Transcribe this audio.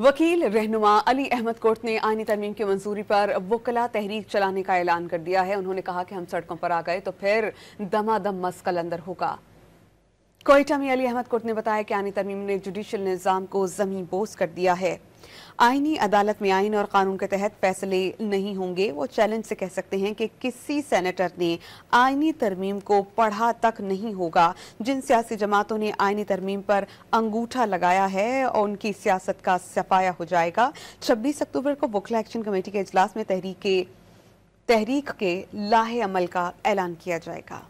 वकील रहनुमा अली अहमद कोर्ट ने आइनी तरमीम की मंजूरी पर वकला तहरीक चलाने का ऐलान कर दिया है उन्होंने कहा कि हम सड़कों पर आ गए तो फिर दम मस्कल अंदर होगा कोयटा में अली अहमद कोर्ट ने बताया कि आनी तरमीम ने जुडिशल निज़ाम को जमीन बोस कर दिया है आईनी अदालत में आईन और कानून के तहत फैसले नहीं होंगे वो चैलेंज से कह सकते हैं कि किसी सेनेटर ने आईनी तरमीम को पढ़ा तक नहीं होगा जिन सियासी जमातों ने आईनी तरमीम पर अंगूठा लगाया है और उनकी सियासत का सफाया हो जाएगा छब्बीस अक्टूबर को बुखला एक्शन कमेटी के अजलास में तहरीक तहरीक के लाहे अमल का ऐलान किया जाएगा